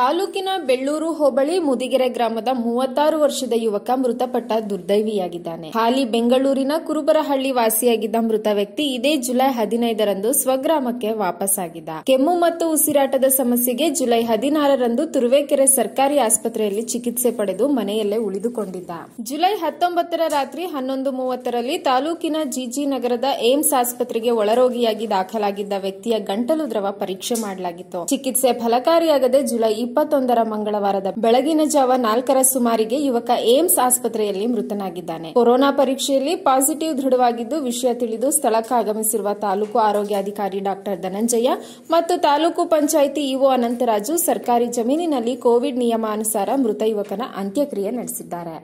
ತಾಲೂಕಿನ ಬೆಳ್ಳೂರು ಹೋಬಳಿ ಮುದಿಗೆರೆ ಗ್ರಾಮದ ಮೂವತ್ತಾರು ವರ್ಷದ ಯುವಕ ಮೃತಪಟ್ಟ ದುರ್ದೈವಿಯಾಗಿದ್ದಾನೆ ಹಾಲಿ ಬೆಂಗಳೂರಿನ ಕುರುಬರಹಳ್ಳಿ ವಾಸಿಯಾಗಿದ್ದ ಮೃತ ವ್ಯಕ್ತಿ ಇದೇ ಜುಲೈ ಹದಿನೈದರಂದು ಸ್ವಗ್ರಾಮಕ್ಕೆ ವಾಪಸ್ಸಾಗಿದ್ದ ಕೆಮ್ಮು ಮತ್ತು ಉಸಿರಾಟದ ಸಮಸ್ಯೆಗೆ ಜುಲೈ ಹದಿನಾರರಂದು ತುರುವೇಕೆರೆ ಸರ್ಕಾರಿ ಆಸ್ಪತ್ರೆಯಲ್ಲಿ ಚಿಕಿತ್ಸೆ ಪಡೆದು ಮನೆಯಲ್ಲೇ ಉಳಿದುಕೊಂಡಿದ್ದ ಜುಲೈ ಹತ್ತೊಂಬತ್ತರ ರಾತ್ರಿ ಹನ್ನೊಂದು ಮೂವತ್ತರಲ್ಲಿ ತಾಲೂಕಿನ ಜಿಜಿ ನಗರದ ಏಮ್ಸ್ ಆಸ್ಪತ್ರೆಗೆ ಒಳರೋಗಿಯಾಗಿ ದಾಖಲಾಗಿದ್ದ ವ್ಯಕ್ತಿಯ ಗಂಟಲು ದ್ರವ ಪರೀಕ್ಷೆ ಮಾಡಲಾಗಿತ್ತು ಚಿಕಿತ್ಸೆ ಫಲಕಾರಿಯಾಗದೆ ಜುಲೈ ಇಪ್ಪತ್ತೊಂದರ ಮಂಗಳವಾರದ ಬೆಳಗಿನ ಜಾವ ನಾಲ್ಕರ ಸುಮಾರಿಗೆ ಯುವಕ ಏಮ್ಸ್ ಆಸ್ಪತ್ರೆಯಲ್ಲಿ ಮೃತನಾಗಿದ್ದಾನೆ ಕೊರೋನಾ ಪರೀಕ್ಷೆಯಲ್ಲಿ ಪಾಸಿಟಿವ್ ದೃಢವಾಗಿದ್ದು ವಿಷಯ ತಿಳಿದು ಸ್ಥಳಕ್ಕೆ ಆಗಮಿಸಿರುವ ತಾಲೂಕು ಆರೋಗ್ಯಾಧಿಕಾರಿ ಡಾಕ್ಟರ್ ಧನಂಜಯ ಮತ್ತು ತಾಲೂಕು ಪಂಚಾಯಿತಿ ಇಒ ಅನಂತರಾಜು ಸರ್ಕಾರಿ ಜಮೀನಿನಲ್ಲಿ ಕೋವಿಡ್ ನಿಯಮಾನುಸಾರ ಮೃತ ಯುವಕನ ಅಂತ್ಯಕ್ರಿಯೆ ನಡೆಸಿದ್ದಾರೆ